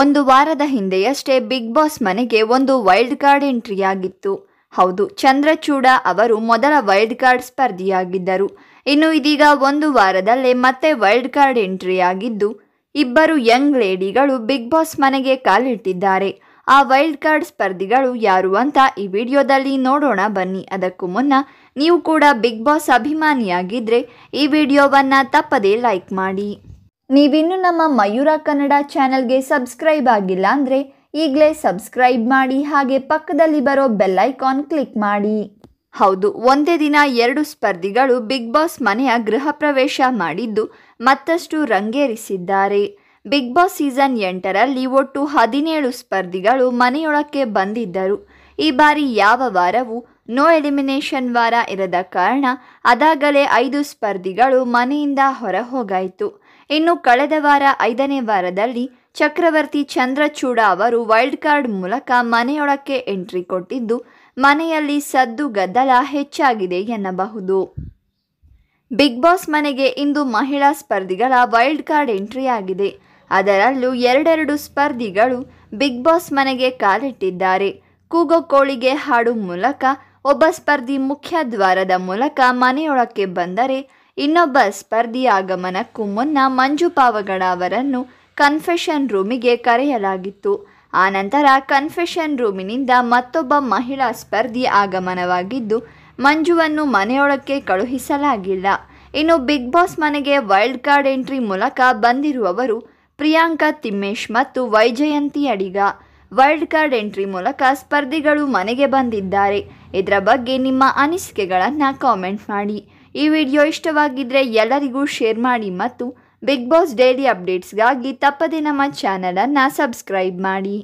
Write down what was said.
ಒಂದು ವಾರದ ಹಿಂದೆಯಷ್ಟೇ ಬಿಗ್ ಬಾಸ್ ಮನೆಗೆ ಒಂದು ವೈಲ್ಡ್ ಕಾರ್ಡ್ ಎಂಟ್ರಿಯಾಗಿತ್ತು ಹೌದು ಚಂದ್ರಚೂಡ ಅವರು ಮೊದಲ ವೈಲ್ಡ್ ಕಾರ್ಡ್ ಸ್ಪರ್ಧಿಯಾಗಿದ್ದರು ಇನ್ನು ಇದೀಗ ಒಂದು ವಾರದಲ್ಲೇ ಮತ್ತೆ ವೈಲ್ಡ್ ಕಾರ್ಡ್ ಎಂಟ್ರಿಯಾಗಿದ್ದು ಇಬ್ಬರು ಯಂಗ್ ಲೇಡಿಗಳು ಬಿಗ್ ಬಾಸ್ ಮನೆಗೆ ಕಾಲಿಟ್ಟಿದ್ದಾರೆ ಆ ವೈಲ್ಡ್ ಕಾರ್ಡ್ ಸ್ಪರ್ಧಿಗಳು ಯಾರು ಅಂತ ಈ ವಿಡಿಯೋದಲ್ಲಿ ನೋಡೋಣ ಬನ್ನಿ ಅದಕ್ಕೂ ಮುನ್ನ ನೀವು ಕೂಡ ಬಿಗ್ ಬಾಸ್ ಅಭಿಮಾನಿಯಾಗಿದ್ದರೆ ಈ ವಿಡಿಯೋವನ್ನು ತಪ್ಪದೇ ಲೈಕ್ ಮಾಡಿ ನೀವಿನ್ನೂ ನಮ್ಮ ಮಯೂರ ಕನ್ನಡ ಚಾನೆಲ್ಗೆ ಸಬ್ಸ್ಕ್ರೈಬ್ ಆಗಿಲ್ಲ ಅಂದರೆ ಈಗಲೇ ಸಬ್ಸ್ಕ್ರೈಬ್ ಮಾಡಿ ಹಾಗೆ ಪಕ್ಕದಲ್ಲಿ ಬರೋ ಬೆಲ್ಲೈಕಾನ್ ಕ್ಲಿಕ್ ಮಾಡಿ ಹೌದು ಒಂದೇ ದಿನ ಎರಡು ಸ್ಪರ್ಧಿಗಳು ಬಿಗ್ ಬಾಸ್ ಮನೆಯ ಗೃಹ ಪ್ರವೇಶ ಮಾಡಿದ್ದು ಮತ್ತಷ್ಟು ರಂಗೇರಿಸಿದ್ದಾರೆ ಬಿಗ್ ಬಾಸ್ ಸೀಸನ್ ಎಂಟರಲ್ಲಿ ಒಟ್ಟು ಹದಿನೇಳು ಸ್ಪರ್ಧಿಗಳು ಮನೆಯೊಳಕ್ಕೆ ಬಂದಿದ್ದರು ಈ ಬಾರಿ ಯಾವ ವಾರವೂ ನೋ ಎಲಿಮಿನೇಷನ್ ವಾರ ಇರದ ಕಾರಣ ಅದಾಗಲೇ ಐದು ಸ್ಪರ್ಧಿಗಳು ಮನೆಯಿಂದ ಹೊರ ಹೋಗಾಯಿತು ಇನ್ನು ಕಳೆದ ವಾರ ಐದನೇ ವಾರದಲ್ಲಿ ಚಕ್ರವರ್ತಿ ಚಂದ್ರಚೂಡ ಅವರು ವೈಲ್ಡ್ ಕಾರ್ಡ್ ಮೂಲಕ ಮನೆಯೊಳಕ್ಕೆ ಎಂಟ್ರಿ ಕೊಟ್ಟಿದ್ದು ಮನೆಯಲ್ಲಿ ಸದ್ದು ಗದ್ದಲ ಹೆಚ್ಚಾಗಿದೆ ಎನ್ನಬಹುದು ಬಿಗ್ ಬಾಸ್ ಮನೆಗೆ ಇಂದು ಮಹಿಳಾ ಸ್ಪರ್ಧಿಗಳ ವೈಲ್ಡ್ ಕಾರ್ಡ್ ಎಂಟ್ರಿ ಆಗಿದೆ ಅದರಲ್ಲೂ ಎರಡೆರಡು ಸ್ಪರ್ಧಿಗಳು ಬಿಗ್ ಬಾಸ್ ಮನೆಗೆ ಕಾಲಿಟ್ಟಿದ್ದಾರೆ ಕೂಗೋ ಕೋಳಿಗೆ ಹಾಡು ಮೂಲಕ ಒಬ್ಬ ಸ್ಪರ್ಧಿ ಮುಖ್ಯ ದ್ವಾರದ ಮೂಲಕ ಮನೆಯೊಳಕ್ಕೆ ಬಂದರೆ ಇನ್ನೊಬ್ಬ ಸ್ಪರ್ಧಿ ಆಗಮನಕ್ಕೂ ಮುನ್ನ ಮಂಜು ಪಾವಗಡ ಅವರನ್ನು ಕನ್ಫೆಷನ್ ರೂಮಿಗೆ ಕರೆಯಲಾಗಿತ್ತು ಆನಂತರ ಕನ್ಫೆಷನ್ ರೂಮಿನಿಂದ ಮತ್ತೊಬ್ಬ ಮಹಿಳಾ ಸ್ಪರ್ಧಿ ಆಗಮನವಾಗಿದ್ದು ಮಂಜುವನ್ನು ಮನೆಯೊಳಕ್ಕೆ ಕಳುಹಿಸಲಾಗಿಲ್ಲ ಇನ್ನು ಬಿಗ್ ಬಾಸ್ ಮನೆಗೆ ವೈಲ್ಡ್ ಕಾರ್ಡ್ ಎಂಟ್ರಿ ಮೂಲಕ ಬಂದಿರುವವರು ಪ್ರಿಯಾಂಕಾ ತಿಮ್ಮೇಶ್ ಮತ್ತು Vyjayanthi Adiga wild card entry ಮೂಲಕ ಸ್ಪರ್ಧಿಗಳು ಮನೆಗೆ ಬಂದಿದ್ದಾರೆ ಇದರ ಬಗ್ಗೆ ನಿಮ್ಮ ಅನಿಸಿಕೆಗಳನ್ನು ಕಾಮೆಂಟ್ ಮಾಡಿ ಈ ವಿಡಿಯೋ ಇಷ್ಟವಾಗಿದ್ದರೆ ಎಲ್ಲರಿಗೂ ಶೇರ್ ಮಾಡಿ ಮತ್ತು ಬಿಗ್ ಬಾಸ್ ಡೈಲಿ ಅಪ್ಡೇಟ್ಸ್ಗಾಗಿ ತಪ್ಪದೇ ನಮ್ಮ ಚಾನಲನ್ನು ಸಬ್ಸ್ಕ್ರೈಬ್ ಮಾಡಿ